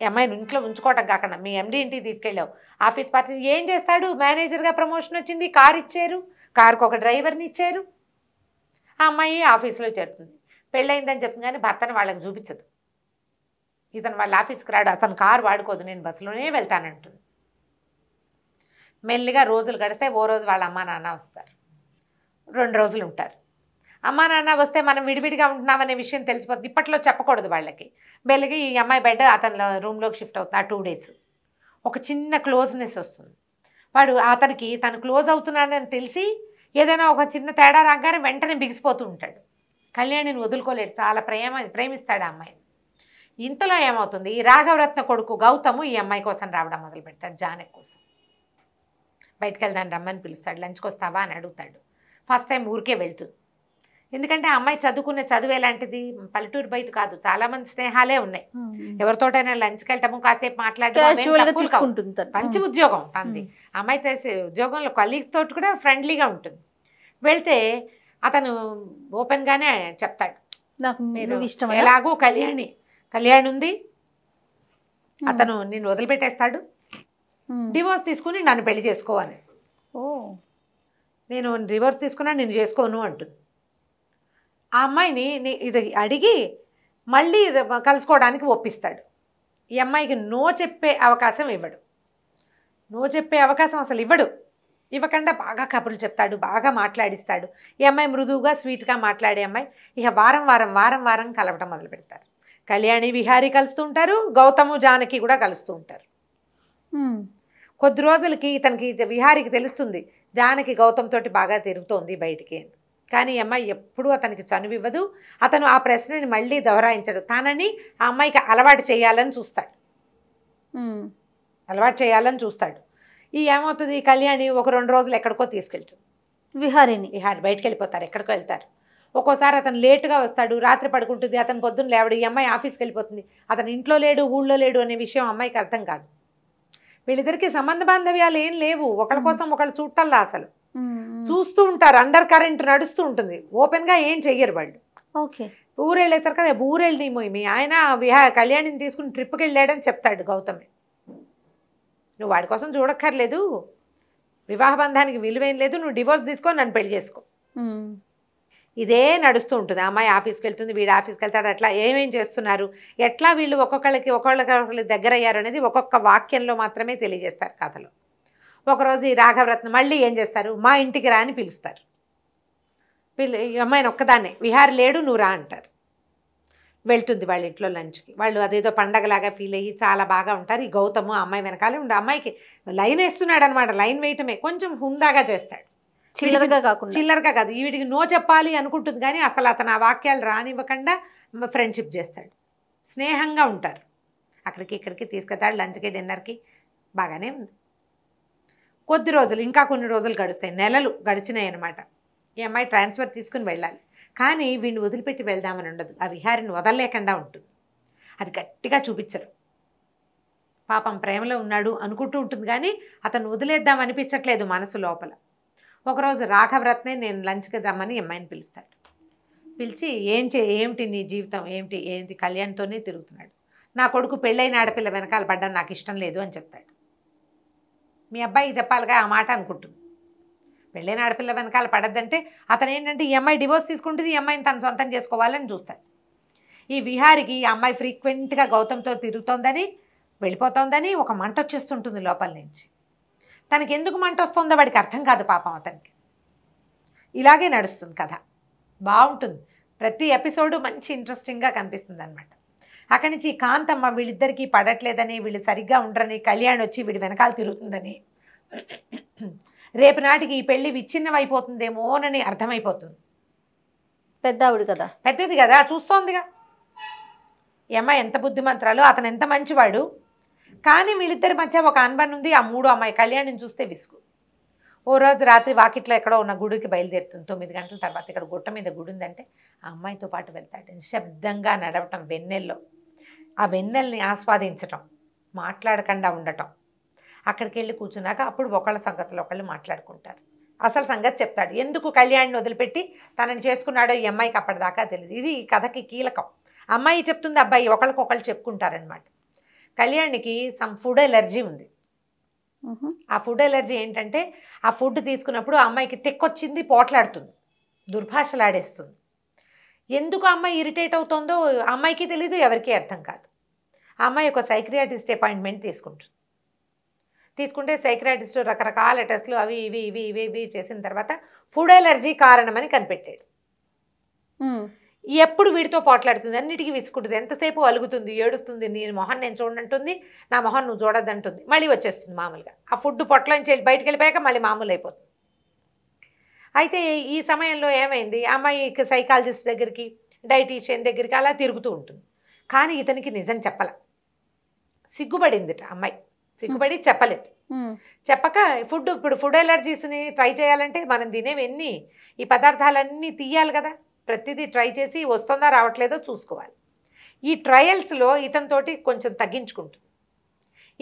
ఈ అమ్మాయిని ఇంట్లో ఉంచుకోవటం కాకుండా మీ ఎండి ఇంటికి తీసుకెళ్ళావు ఆఫీస్ పార్టీ ఏం చేస్తాడు మేనేజర్గా ప్రమోషన్ వచ్చింది కార్ ఇచ్చారు కారుకు ఒక డ్రైవర్ని ఇచ్చారు ఆ అమ్మాయి ఆఫీస్లో చేరుతుంది పెళ్ళయిందని చెప్తుంది కానీ భర్తను వాళ్ళకి చూపించదు ఇతను వాళ్ళ ఆఫీస్కి రాడు అతను కారు వాడుకోదు నేను బస్సులోనే వెళ్తానంటుంది మెల్లిగా రోజులు గడిస్తే ఓ రోజు వాళ్ళ అమ్మ నాన్న వస్తారు రెండు రోజులు ఉంటారు అమ్మా నాన్న వస్తే మనం విడివిడిగా ఉంటున్నామనే విషయం తెలిసిపోతుంది ఇప్పట్లో చెప్పకూడదు వాళ్ళకి బెలిగి ఈ అమ్మాయి బెడ్ అతని రూమ్లోకి షిఫ్ట్ అవుతుంది ఆ టూ డేస్ ఒక చిన్న క్లోజ్నెస్ వస్తుంది వాడు అతనికి తను క్లోజ్ అవుతున్నాడని తెలిసి ఏదైనా ఒక చిన్న తేడా రాగానే వెంటనే బిగిసిపోతూ ఉంటాడు కళ్యాణిని వదులుకోలేడు చాలా ప్రేమ ప్రేమిస్తాడు ఆ అమ్మాయిని ఇంతలో ఏమవుతుంది ఈ రాఘవరత్న కొడుకు గౌతము ఈ అమ్మాయి కోసం రావడం మొదలు పెడతాడు జానక్ కోసం బయటకు వెళ్దాను రమ్మని పిలుస్తాడు లంచ్కి వస్తావా అని అడుగుతాడు ఫస్ట్ టైం ఊరికే వెళ్తుంది ఎందుకంటే అమ్మాయి చదువుకునే చదువు ఎలాంటిది పల్లెటూరు బయట కాదు చాలా మంది స్నేహాలే ఉన్నాయి ఎవరితోటైనా లంచ్ కెళ్తాము కాసేపు మాట్లాడటం మంచి ఉద్యోగం అంది అమ్మాయి చేసే ఉద్యోగంలో కలీగ్స్ తోటి కూడా ఫ్రెండ్లీగా ఉంటుంది వెళ్తే అతను ఓపెన్గానే చెప్తాడు నాకు ఇష్టం ఎలాగో కళ్యాణి కళ్యాణ్ ఉంది అతను నేను వదిలిపెట్టేస్తాడు డివోర్స్ తీసుకుని నన్ను పెళ్లి చేసుకోవాలి నేను డివోర్స్ తీసుకున్నా నేను చేసుకోను అంటుంది ఆ అమ్మాయిని ఇది అడిగి మళ్ళీ కలుసుకోవడానికి ఒప్పిస్తాడు ఈ అమ్మాయికి నో చెప్పే అవకాశం ఇవ్వడు నో చెప్పే అవకాశం అసలు ఇవ్వడు ఇవ్వకుండా బాగా కబుర్లు చెప్తాడు బాగా మాట్లాడిస్తాడు ఈ అమ్మాయి మృదువుగా స్వీట్గా మాట్లాడే అమ్మాయి ఇక వారం వారం వారం వారం కలవటం మొదలు పెడతారు కళ్యాణి విహారీ కలుస్తూ ఉంటారు గౌతము జానకి కూడా కలుస్తూ ఉంటారు కొద్ది రోజులకి ఇతనికి విహారికి తెలుస్తుంది జానకి గౌతమ్ తోటి బాగా తిరుగుతోంది బయటికి కానీ ఈ అమ్మాయి ఎప్పుడూ అతనికి చనువివ్వదు అతను ఆ ప్రశ్నని మళ్ళీ దౌరాయించడు తనని ఆ అమ్మాయికి అలవాటు చేయాలని చూస్తాడు అలవాటు చేయాలని చూస్తాడు ఈ ఏమవుతుంది కళ్యాణి ఒక రెండు రోజులు ఎక్కడికో తీసుకెళ్తుంది విహారిని విహారి బయటకు వెళ్ళిపోతారు ఎక్కడికో వెళ్తారు ఒక్కోసారి అతను లేటుగా వస్తాడు రాత్రి పడుకుంటుంది అతను పొద్దున్న లేవడు ఈ అమ్మాయి ఆఫీస్కి వెళ్ళిపోతుంది అతను ఇంట్లో లేడు ఊళ్ళో లేడు అనే విషయం అమ్మాయికి అర్థం కాదు వీళ్ళిద్దరికీ సంబంధ బాంధవ్యాలు ఏం లేవు ఒకళ్ళ కోసం ఒకళ్ళు చూడటల్లా అసలు Hmm. చూస్తూ ఉంటారు అండర్ కరెంట్ నడుస్తూ ఉంటుంది ఓపెన్గా ఏం చెయ్యరు వాళ్ళు ఓకే కదా ఊరు వెళ్ళినేమో మీ ఆయన విహా కళ్యాణిని తీసుకుని ట్రిప్కి వెళ్ళాడని చెప్తాడు గౌతమి నువ్వు వాడి కోసం చూడక్కర్లేదు వివాహ బంధానికి విలువేం లేదు నువ్వు డివోర్స్ తీసుకో నన్ను పెళ్లి చేసుకో hmm. ఇదే నడుస్తూ ఉంటుంది అమ్మాయి ఆఫీస్కి వెళ్తుంది వీడు ఆఫీస్కి వెళ్తాడు అట్లా ఏమేం చేస్తున్నారు ఎట్లా వీళ్ళు ఒక్కొక్కళ్ళకి ఒక్కొక్కళ్ళకి దగ్గర అయ్యారు అనేది ఒక్కొక్క వాక్యంలో మాత్రమే తెలియజేస్తారు కథలో ఒకరోజు ఈ రాఘవరత్నం మళ్ళీ ఏం చేస్తారు మా ఇంటికి రా అని పిలుస్తారు పిల్లి ఈ అమ్మాయిని ఒక్కదాన్నే విహార్ లేడు నువ్వు రా అంటారు వెళ్తుంది వాళ్ళ ఇంట్లో లంచ్కి వాళ్ళు అదేదో పండగలాగా ఫీల్ అయ్యి చాలా బాగా ఉంటారు ఈ గౌతము అమ్మాయి వెనకాలే ఉండే అమ్మాయికి లైన్ వేస్తున్నాడు అనమాట లైన్ వేయటమే కొంచెం హుందాగా చేస్తాడు చిల్లరగా కాకుండా చిల్లరగా కాదు వీడికి నో చెప్పాలి అనుకుంటుంది కానీ అసలు అతను ఆ వాక్యాలు రానివ్వకుండా ఫ్రెండ్షిప్ చేస్తాడు స్నేహంగా ఉంటారు అక్కడికి ఇక్కడికి తీసుకెళ్తాడు లంచ్కి డిన్నర్కి బాగానే ఉంది కొద్ది రోజులు ఇంకా కొన్ని రోజులు గడుస్తాయి నెలలు గడిచినాయి అనమాట ఈ అమ్మాయి ట్రాన్స్ఫర్ తీసుకుని వెళ్ళాలి కానీ వీడిని వదిలిపెట్టి వెళ్దామని ఉండదు ఆ విహారిని వదలలేకుండా ఉంటుంది అది గట్టిగా చూపించరు పాపం ప్రేమలో ఉన్నాడు అనుకుంటూ ఉంటుంది కానీ అతను వదిలేద్దాం అనిపించట్లేదు మనసు లోపల ఒకరోజు రాఘవరత్నే నేను లంచ్కి రమ్మని అమ్మాయిని పిలుస్తాడు పిలిచి ఏం చే ఏమిటి నీ జీవితం ఏమిటి ఏంటి కళ్యాణ్తోనే తిరుగుతున్నాడు నా కొడుకు పెళ్ళైన ఆడపిల్ల వెనకాల పడ్డం నాకు ఇష్టం లేదు అని చెప్తాడు మీ అబ్బాయికి చెప్పాలిగా ఆ మాట అనుకుంటుంది పెళ్ళైన ఆడపిల్ల వెనకాల పడద్దంటే అతను ఏంటంటే ఈ అమ్మాయి డివోర్స్ తీసుకుంటుంది ఈ అమ్మాయిని తను సొంతం చేసుకోవాలని చూస్తాడు ఈ విహారికి ఈ అమ్మాయి ఫ్రీక్వెంట్గా గౌతమ్తో తిరుగుతోందని వెళ్ళిపోతోందని ఒక మంట వచ్చేస్తుంటుంది లోపల నుంచి తనకి ఎందుకు మంట వస్తుందో వాడికి అర్థం కాదు పాపం అతనికి ఇలాగే నడుస్తుంది కథ బాగుంటుంది ప్రతి ఎపిసోడు మంచి ఇంట్రెస్టింగ్గా కనిపిస్తుంది అనమాట అక్కడి నుంచి కాంతమ్మ వీళ్ళిద్దరికీ పడట్లేదని వీళ్ళు సరిగ్గా ఉండరని కళ్యాణ్ వచ్చి వీడి వెనకాల తిరుగుతుందని రేపు నాటికి ఈ పెళ్లి విచ్ఛిన్నమైపోతుందేమోనని అర్థమైపోతుంది పెద్ద ఆవిడ కదా పెద్దది కదా చూస్తోందిగా ఏమ్మా ఎంత బుద్ధిమంత్రాలు అతను ఎంత మంచివాడు కానీ వీళ్ళిద్దరి మధ్య ఒక అనుబంధం ఉంది ఆ మూడు అమ్మాయి కళ్యాణిని చూస్తే విసుగు ఓ రోజు రాత్రి వాకిట్లో ఎక్కడో ఉన్న గుడికి బయలుదేరుతుంది తొమ్మిది గంటల తర్వాత ఇక్కడ గుట్ట మీద గుడి ఉందంటే ఆ అమ్మాయితో పాటు వెళ్తాడు శబ్దంగా నడవటం వెన్నెల్లో ఆ వెన్నెల్ని ఆస్వాదించటం మాట్లాడకుండా ఉండటం అక్కడికి వెళ్ళి కూర్చున్నాక అప్పుడు ఒకళ్ళ సంగతిలో ఒకళ్ళు మాట్లాడుకుంటారు అసలు సంగతి చెప్తాడు ఎందుకు కళ్యాణ్ని వదిలిపెట్టి తనని చేసుకున్నాడో ఈ అమ్మాయికి అప్పటిదాకా తెలియదు ఇది ఈ కథకి కీలకం అమ్మాయి చెప్తుంది అబ్బాయి ఒకరికొకళ్ళు చెప్పుకుంటారనమాట కళ్యాణ్కి సమ్ ఫుడ్ ఎలర్జీ ఉంది ఆ ఫుడ్ ఎలర్జీ ఏంటంటే ఆ ఫుడ్ తీసుకున్నప్పుడు అమ్మాయికి తెక్కొచ్చింది పోట్లాడుతుంది దుర్భాషలాడేస్తుంది ఎందుకు అమ్మాయి ఇరిటేట్ అవుతుందో అమ్మాయికి తెలీదు ఎవరికీ అర్థం కాదు ఆ అమ్మాయి ఒక సైక్రియాటిస్ట్ అపాయింట్మెంట్ తీసుకుంటుంది తీసుకుంటే సైక్రియాటిస్ట్ రకరకాల టెస్టులు అవి ఇవి ఇవి ఇవి ఇవి చేసిన తర్వాత ఫుడ్ ఎలర్జీ కారణమని కనిపెట్టాడు ఎప్పుడు వీడితో పోట్లాడుతుంది అన్నిటికీ విసుకుంటుంది ఎంతసేపు అలుగుతుంది ఏడుస్తుంది నేను మొహన్ నేను చూడంటుంది నా మొహన్ నువ్వు చూడద్దంటుంది మళ్ళీ వచ్చేస్తుంది మామూలుగా ఆ ఫుడ్ పొట్ల వెళ్ళి బయటకు వెళ్ళిపోయాక మళ్ళీ మామూలు అయిపోతుంది అయితే ఈ సమయంలో ఏమైంది అమ్మాయి సైకాలజిస్ట్ దగ్గరికి డైటీషియన్ దగ్గరికి అలా తిరుగుతూ ఉంటుంది కానీ ఇతనికి నిజం చెప్పలే సిగ్గుపడిందిట అమ్మాయి సిగ్గుపడి చెప్పలేదు చెప్పక ఫుడ్ ఇప్పుడు ఫుడ్ ఎలర్జీస్ని ట్రై చేయాలంటే మనం తినేవన్నీ ఈ పదార్థాలన్నీ తీయాలి కదా ప్రతిదీ ట్రై చేసి వస్తుందా రావట్లేదో చూసుకోవాలి ఈ ట్రయల్స్లో ఇతనితోటి కొంచెం తగ్గించుకుంటుంది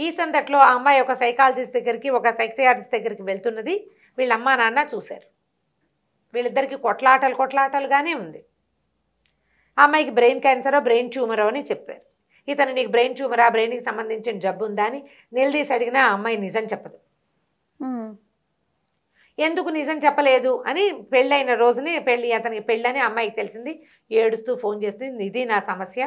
ఈ సందట్లో ఆ అమ్మాయి ఒక సైకాలజిస్ట్ దగ్గరికి ఒక సైక్రియాటిస్ట్ దగ్గరికి వెళ్తున్నది వీళ్ళ అమ్మా నాన్న చూశారు వీళ్ళిద్దరికి కొట్లాటలు కొట్లాటలుగానే ఉంది ఆ అమ్మాయికి బ్రెయిన్ క్యాన్సరో బ్రెయిన్ ట్యూమరో అని చెప్పారు ఇతను నీకు బ్రెయిన్ ట్యూమర్ ఆ బ్రెయిన్కి సంబంధించిన జబ్బు ఉందా అని నిలదీసి అడిగినా ఆ అమ్మాయి నిజం చెప్పదు ఎందుకు నిజం చెప్పలేదు అని పెళ్ళైన రోజుని పెళ్ళి అతనికి పెళ్ళని అమ్మాయికి తెలిసింది ఏడుస్తూ ఫోన్ చేసింది ఇది నా సమస్య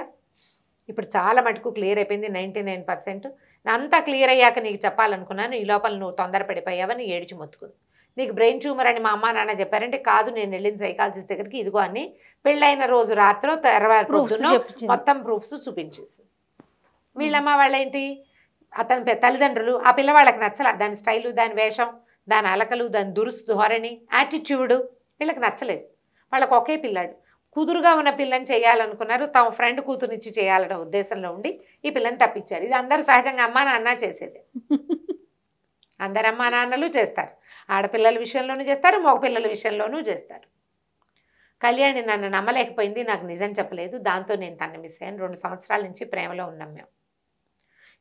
ఇప్పుడు చాలా మటుకు క్లియర్ అయిపోయింది నైంటీ నైన్ పర్సెంట్ అంతా క్లియర్ అయ్యాక నీకు చెప్పాలనుకున్నాను ఈ లోపల నువ్వు తొందరపడిపోయావని ఏడిచి మొత్తుకుంది నీకు బ్రెయిన్ ట్యూమర్ అని మా అమ్మ నాన్న చెప్పారంటే కాదు నేను వెళ్ళిన సైకాలజిస్ట్ దగ్గరికి ఇదిగో అని పెళ్ళైన రోజు రాత్రో తర్వాత మొత్తం ప్రూఫ్స్ చూపించేసి వీళ్ళమ్మ వాళ్ళేంటి అతని తల్లిదండ్రులు ఆ పిల్లవాళ్ళకి నచ్చలే దాని స్టైలు దాని వేషం దాని అలకలు దాని దురుస్తు ధోరణి యాటిట్యూడు వీళ్ళకి నచ్చలేదు వాళ్ళకు ఒకే పిల్లాడు కుదురుగా ఉన్న పిల్లని చేయాలనుకున్నారు తమ ఫ్రెండ్ కూతురునిచ్చి చేయాలనే ఉద్దేశంలో ఉండి ఈ పిల్లని తప్పించారు ఇది అందరూ సహజంగా అమ్మా నాన్న చేసేది అందరు అమ్మా నాన్నలు చేస్తారు ఆడపిల్లల విషయంలోనూ చేస్తారు మగపిల్లల విషయంలోనూ చేస్తారు కళ్యాణి నన్ను నమ్మలేకపోయింది నాకు నిజం చెప్పలేదు దాంతో నేను తన మిస్ అయ్యాను రెండు సంవత్సరాల నుంచి ప్రేమలో ఉన్నాం మేము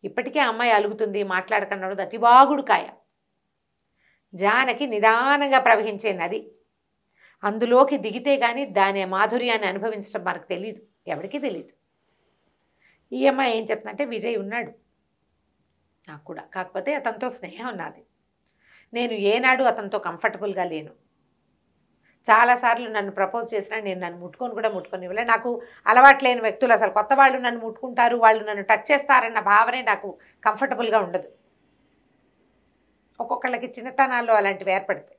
ఇప్పటికే అమ్మాయి అలుగుతుంది మాట్లాడకుండా అతివాగుడు కాయ జానకి నిదానంగా ప్రవహించే నది అందులోకి దిగితే కానీ దాని మాధుర్యాన్ని అనుభవించడం మనకు తెలియదు ఎవరికీ తెలియదు ఈ అమ్మాయి ఏం చెప్తుందంటే విజయ్ ఉన్నాడు నాకు కూడా కాకపోతే అతనితో స్నేహం ఉన్నది నేను ఏనాడు అతనితో కంఫర్టబుల్గా లేను చాలాసార్లు నన్ను ప్రపోజ్ చేసినా నేను నన్ను ముట్టుకొని కూడా ముట్టుకొని ఇవ్వలే నాకు అలవాటు లేని వ్యక్తులు అసలు కొత్త వాళ్ళు నన్ను ముట్టుకుంటారు వాళ్ళు నన్ను టచ్ చేస్తారన్న భావనే నాకు కంఫర్టబుల్గా ఉండదు ఒక్కొక్కళ్ళకి చిన్నతనాల్లో అలాంటివి ఏర్పడతాయి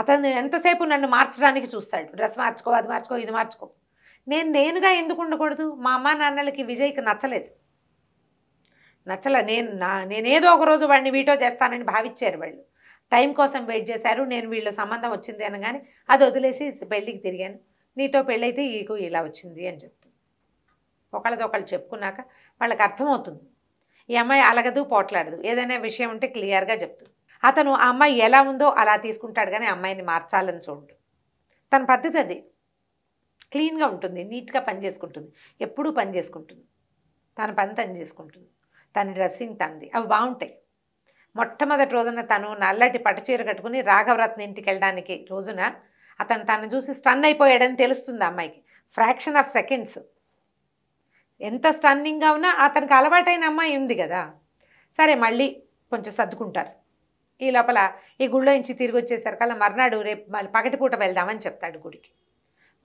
అతను ఎంతసేపు నన్ను మార్చడానికి చూస్తాడు డ్రెస్ మార్చుకో అది మార్చుకో ఇది మార్చుకో నేను నేనుగా ఎందుకు ఉండకూడదు మా అమ్మ నాన్నలకి విజయ్కి నచ్చలేదు నచ్చల నేను నా నేనేదో ఒకరోజు వాడిని వీటో చేస్తానని భావించారు వాళ్ళు టైం కోసం వెయిట్ చేశారు నేను వీళ్ళ సంబంధం వచ్చింది కానీ అది వదిలేసి పెళ్ళికి తిరిగాను నీతో పెళ్ళైతే ఈకు ఇలా వచ్చింది అని చెప్తుంది ఒకళ్ళతో ఒకళ్ళు చెప్పుకున్నాక వాళ్ళకి అర్థమవుతుంది ఈ అమ్మాయి అలగదు పోట్లాడదు ఏదైనా విషయం ఉంటే క్లియర్గా చెప్తుంది అతను ఆ అమ్మాయి ఎలా ఉందో అలా తీసుకుంటాడు కానీ అమ్మాయిని మార్చాలని చూడు తన పద్ధతి అది క్లీన్గా ఉంటుంది నీట్గా పని చేసుకుంటుంది ఎప్పుడూ పని చేసుకుంటుంది తన పని తను చేసుకుంటుంది తన డ్రెస్సింగ్ తంది అవి బాగుంటాయి మొట్టమొదటి రోజున తను నల్లటి పటచీర కట్టుకుని రాఘవరత్న ఇంటికి వెళ్ళడానికి రోజున అతను తను చూసి స్టన్ అయిపోయాడని తెలుస్తుంది అమ్మాయికి ఫ్రాక్షన్ ఆఫ్ సెకండ్స్ ఎంత స్టన్నింగ్గా ఉన్నా అతనికి అలవాటైన అమ్మాయి ఉంది కదా సరే మళ్ళీ కొంచెం సర్దుకుంటారు ఈ లోపల ఈ గుళ్ళో నుంచి తిరిగి వచ్చేసరికల్లా మర్నాడు రేపు మళ్ళీ పగటిపూట వెళ్దామని చెప్తాడు గుడికి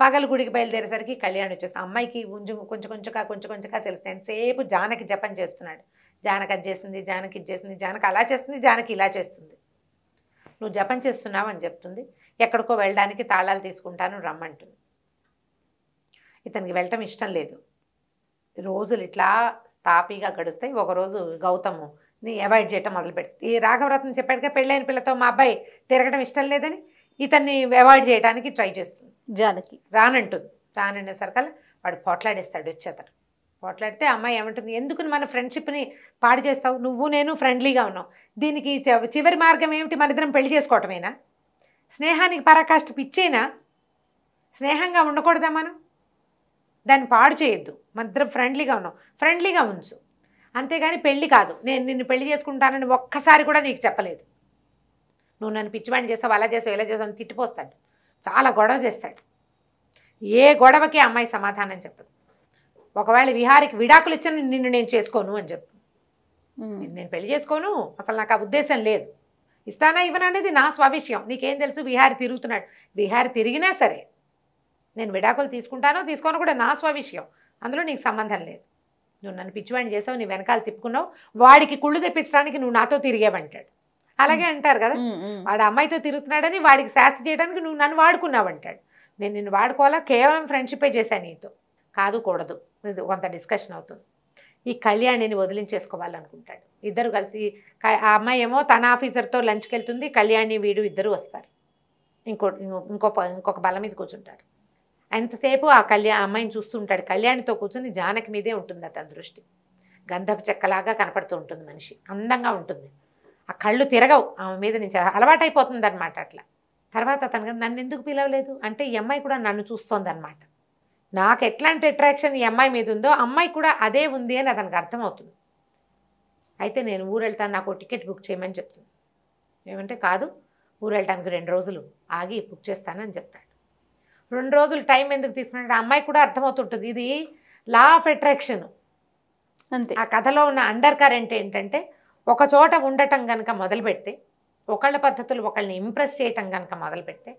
పగల గుడికి బయలుదేరేసరికి కళ్యాణ్ వచ్చేస్తాం అమ్మాయికి ఉంజు కొంచెం కొంచెంగా కొంచెం కొంచెంగా తెలుస్తుంది సేపు జానకి జపం చేస్తున్నాడు జానకి అది చేసింది జానకి ఇది చేసింది జానకి అలా చేస్తుంది జానకి ఇలా చేస్తుంది నువ్వు జపం చేస్తున్నావు అని చెప్తుంది ఎక్కడికో వెళ్ళడానికి తాళాలు తీసుకుంటాను రమ్మంటుంది ఇతనికి వెళ్ళటం ఇష్టం లేదు రోజులు ఇట్లా తాపీగా గడుస్తాయి ఒకరోజు గౌతము నీ అవాయిడ్ చేయటం మొదలు పెడుతుంది ఈ రాఘవరత్నం చెప్పాడుగా పెళ్ళైన పిల్లతో మా అబ్బాయి తిరగడం ఇష్టం లేదని ఇతన్ని అవాయిడ్ చేయడానికి ట్రై చేస్తుంది జానకి రానంటుంది సరికల్లా వాడు పోట్లాడేస్తాడు వచ్చేతను పోట్లాడితే అమ్మాయి ఏమంటుంది ఎందుకు మన ఫ్రెండ్షిప్ని పాడు చేస్తావు నువ్వు నేను ఫ్రెండ్లీగా ఉన్నావు దీనికి చివరి మార్గం ఏమిటి మన ఇద్దరం పెళ్లి చేసుకోవటమేనా స్నేహానికి పరాకాష్ఠ పిచ్చేనా స్నేహంగా ఉండకూడదా మనం దాన్ని పాడు చేయొద్దు మన ఇద్దరం ఫ్రెండ్లీగా ఉన్నాం ఫ్రెండ్లీగా ఉంచు అంతేగాని పెళ్ళి కాదు నేను నిన్ను పెళ్లి చేసుకుంటానని ఒక్కసారి కూడా నీకు చెప్పలేదు నువ్వు నన్ను పిచ్చివాడిని చేసావు అలా చేసావు ఇలా చేసావు అని తిట్టిపోస్తాడు చాలా గొడవ చేస్తాడు ఏ గొడవకి అమ్మాయి సమాధానం చెప్పదు ఒకవేళ విహారికి విడాకులు ఇచ్చిన నిన్ను నేను చేసుకోను అని చెప్పు నేను పెళ్లి చేసుకోను అసలు నాకు ఆ ఉద్దేశం లేదు ఇస్తానా ఇవ్వననేది నా స్వవిషయం నీకేం తెలుసు విహారి తిరుగుతున్నాడు విహారి తిరిగినా సరే నేను విడాకులు తీసుకుంటానో తీసుకోను కూడా నా స్వవిషయం అందులో నీకు సంబంధం లేదు నువ్వు నన్ను పిచ్చివాడిని చేసావు నీ వెనకాల తిప్పుకున్నావు వాడికి కుళ్ళు తెప్పించడానికి నువ్వు నాతో తిరిగావంటాడు అలాగే అంటారు కదా వాడు అమ్మాయితో తిరుగుతున్నాడని వాడికి శాస్త్ర చేయడానికి నువ్వు నన్ను వాడుకున్నావంటాడు నేను నిన్ను వాడుకోవాలా కేవలం ఫ్రెండ్షిప్పే చేశాను నీతో కాదు కూడదు కొంత డిస్కషన్ అవుతుంది ఈ కళ్యాణిని వదిలించేసుకోవాలనుకుంటాడు ఇద్దరు కలిసి ఆ అమ్మాయి ఏమో తన ఆఫీసర్తో లంచ్కి వెళ్తుంది కళ్యాణి వీడు ఇద్దరు వస్తారు ఇంకో ఇంకో ఇంకొక బల మీద కూర్చుంటారు ఎంతసేపు ఆ కళ్యాణ అమ్మాయిని చూస్తుంటాడు కళ్యాణితో కూర్చుని జానకి మీదే ఉంటుంది అతని దృష్టి గంధపు చెక్కలాగా కనపడుతూ ఉంటుంది మనిషి అందంగా ఉంటుంది ఆ కళ్ళు తిరగవు ఆమె మీద నుంచి అలవాటైపోతుంది అనమాట అట్లా తర్వాత అతను నన్ను ఎందుకు పిలవలేదు అంటే ఈ అమ్మాయి కూడా నన్ను చూస్తోందనమాట నాకు ఎట్లాంటి అట్రాక్షన్ ఈ అమ్మాయి మీద ఉందో అమ్మాయి కూడా అదే ఉంది అని అతనికి అర్థమవుతుంది అయితే నేను ఊరు వెళ్తాను నాకు టికెట్ బుక్ చేయమని చెప్తుంది ఏమంటే కాదు ఊరు వెళ్ళటానికి రెండు రోజులు ఆగి బుక్ చేస్తానని చెప్తాడు రెండు రోజులు టైం ఎందుకు తీసుకున్నాడు అమ్మాయి కూడా అర్థమవుతుంటుంది ఇది లా ఆఫ్ అట్రాక్షన్ అంతే ఆ కథలో ఉన్న అండర్ కరెంట్ ఏంటంటే ఒక చోట ఉండటం కనుక మొదలు పెడితే ఒకళ్ళ పద్ధతులు ఒకళ్ళని ఇంప్రెస్ చేయటం కనుక మొదలు పెడితే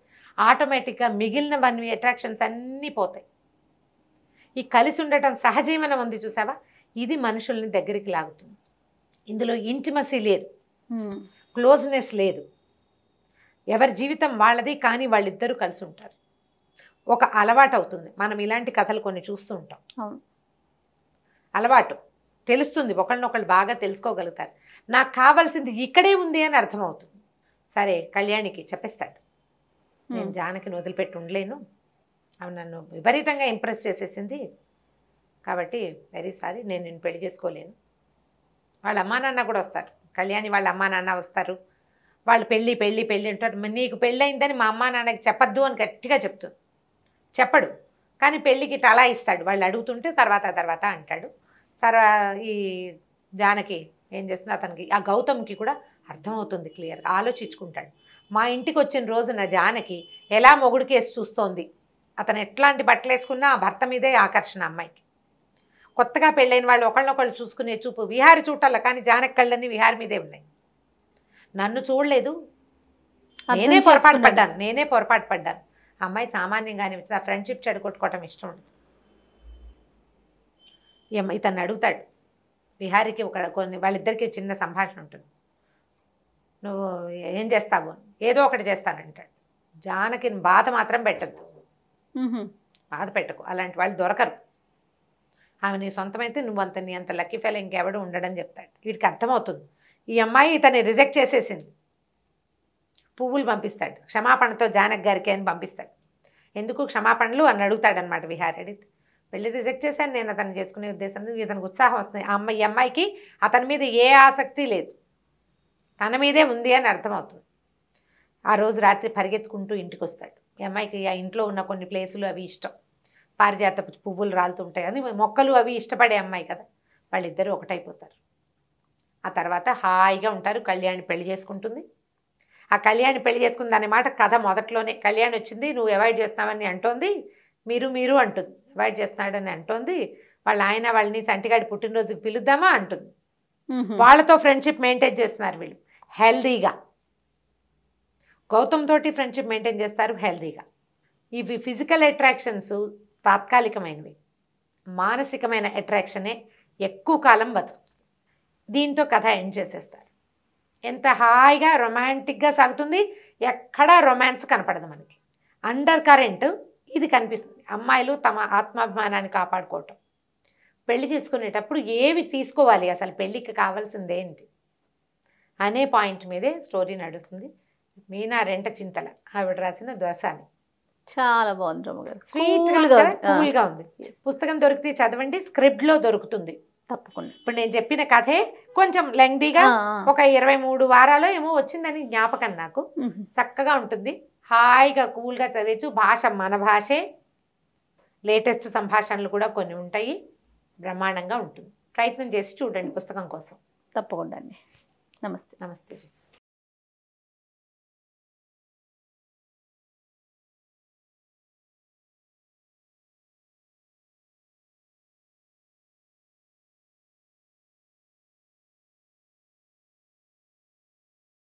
ఆటోమేటిక్గా మిగిలినవన్నీ అట్రాక్షన్స్ అన్నీ పోతాయి ఈ కలిసి ఉండటం సహజీవనం ఉంది చూసావా ఇది మనుషుల్ని దగ్గరికి లాగుతుంది ఇందులో ఇంటిమసీ లేదు క్లోజ్నెస్ లేదు ఎవరి జీవితం వాళ్ళది కానీ వాళ్ళిద్దరూ కలిసి ఉంటారు ఒక అలవాటు అవుతుంది మనం ఇలాంటి కథలు కొన్ని చూస్తూ ఉంటాం అలవాటు తెలుస్తుంది ఒకళ్ళనొకళ్ళు బాగా తెలుసుకోగలుగుతారు నాకు కావాల్సింది ఇక్కడే ఉంది అని అర్థమవుతుంది సరే కళ్యాణికి చెప్పేస్తాడు నేను జానకిని వదిలిపెట్టి ఉండలేను ఆమె నన్ను విపరీతంగా ఇంప్రెస్ చేసేసింది కాబట్టి వెరీ సారీ నేను నేను పెళ్లి చేసుకోలేను వాళ్ళ అమ్మా నాన్న కూడా వస్తారు కళ్యాణి వాళ్ళ అమ్మా నాన్న వస్తారు వాళ్ళు పెళ్ళి పెళ్ళి పెళ్ళి అంటారు నీకు పెళ్ళయిందని మా అమ్మా నాన్నకి చెప్పద్దు అని గట్టిగా చెప్తుంది చెప్పడు కానీ పెళ్ళికి టలా ఇస్తాడు వాళ్ళు అడుగుతుంటే తర్వాత తర్వాత అంటాడు తర్వాత ఈ జానకి ఏం చేస్తుంది అతనికి ఆ గౌతమ్కి కూడా అర్థమవుతుంది క్లియర్గా ఆలోచించుకుంటాడు మా ఇంటికి వచ్చిన రోజున జానకి ఎలా మొగుడు కేసు చూస్తోంది అతను ఎట్లాంటి బట్టలు వేసుకున్నా భర్త మీదే ఆకర్షణ అమ్మాయికి కొత్తగా పెళ్ళైన వాళ్ళు ఒకళ్ళనొకళ్ళు చూసుకునే చూపు విహారి చూడాల కానీ జానక్ కళ్ళన్నీ విహారి మీదే ఉన్నాయి నన్ను చూడలేదు నేనే పొరపాటు పడ్డాను నేనే పొరపాటు పడ్డాను అమ్మాయి సామాన్యంగానే ఆ ఫ్రెండ్షిప్ చెడగొట్టుకోవటం ఇష్టం ఉండదు తను అడుగుతాడు విహారికి ఒక కొన్ని వాళ్ళిద్దరికి చిన్న సంభాషణ ఉంటుంది నువ్వు ఏం చేస్తావు ఏదో ఒకటి చేస్తానంటాడు జానకిని బాధ మాత్రం పెట్టద్దు బాధ పెట్టకు అలాంటి వాళ్ళు దొరకరు ఆమె నీ సొంతమైతే నువ్వు అంత నీ అంత లక్కీ ఫెయిల్ ఇంకెవడు ఉండడని చెప్తాడు వీడికి అర్థమవుతుంది ఈ అమ్మాయి ఇతన్ని రిజెక్ట్ చేసేసింది పువ్వులు పంపిస్తాడు క్షమాపణతో జానక్ గారికి అని పంపిస్తాడు ఎందుకు క్షమాపణలు అని అడుగుతాడనమాట విహారీ అడిగితే వెళ్ళి రిజెక్ట్ చేశాను నేను అతను చేసుకునే ఉద్దేశం ఇతనికి ఉత్సాహం వస్తుంది ఆ అమ్మాయి అమ్మాయికి అతని మీద ఏ ఆసక్తి లేదు తన మీదే ఉంది అని అర్థమవుతుంది ఆ రోజు రాత్రి పరిగెత్తుకుంటూ ఇంటికి వస్తాడు ఈ అమ్మాయికి ఆ ఇంట్లో ఉన్న కొన్ని ప్లేసులు అవి ఇష్టం పారిజాత పువ్వులు రాలుతుంటాయి కానీ మొక్కలు అవి ఇష్టపడే అమ్మాయి కదా వాళ్ళిద్దరూ ఒకటైపోతారు ఆ తర్వాత హాయిగా ఉంటారు కళ్యాణి పెళ్లి చేసుకుంటుంది ఆ కళ్యాణి పెళ్లి చేసుకుంది అనే మాట కథ మొదట్లోనే కళ్యాణి వచ్చింది నువ్వు అవాయిడ్ చేస్తున్నావని అంటోంది మీరు మీరు అంటుంది అవాయిడ్ చేస్తున్నాడని అంటోంది వాళ్ళ ఆయన వాళ్ళని సంటిగాడి పుట్టినరోజుకి పిలుద్దామా అంటుంది వాళ్ళతో ఫ్రెండ్షిప్ మెయింటైన్ చేస్తున్నారు వీళ్ళు హెల్దీగా గౌతమ్ తోటి ఫ్రెండ్షిప్ మెయింటైన్ చేస్తారు హెల్దీగా ఇవి ఫిజికల్ అట్రాక్షన్స్ తాత్కాలికమైనవి మానసికమైన అట్రాక్షనే ఎక్కువ కాలం బతుకుతుంది దీంతో కథ ఎండ్ చేసేస్తారు ఎంత హాయిగా రొమాంటిక్గా సాగుతుంది ఎక్కడా రొమాన్స్ కనపడదు మనకి అండర్ కరెంట్ ఇది కనిపిస్తుంది అమ్మాయిలు తమ ఆత్మాభిమానాన్ని కాపాడుకోవటం పెళ్లి చేసుకునేటప్పుడు ఏవి తీసుకోవాలి అసలు పెళ్ళికి కావాల్సిందేంటి అనే పాయింట్ మీదే స్టోరీ నడుస్తుంది మీనా రెంట చింతల ఆవిడ రాసిన దోసాని చాలా బాగుంది రమ్మగారు స్వీట్ కూల్గా ఉంది పుస్తకం దొరికితే చదవండి స్క్రిప్ట్ లో దొరుకుతుంది తప్పకుండా ఇప్పుడు నేను చెప్పిన కథే కొంచెం లెంగ్దీగా ఒక ఇరవై మూడు వారాలు ఏమో వచ్చిందని జ్ఞాపకం నాకు చక్కగా ఉంటుంది హాయిగా కూల్గా చదివచ్చు భాష మన భాషే లేటెస్ట్ సంభాషణలు కూడా కొన్ని ఉంటాయి బ్రహ్మాండంగా ఉంటుంది ప్రయత్నం చేసి చూడండి పుస్తకం కోసం తప్పకుండా అండి నమస్తే నమస్తే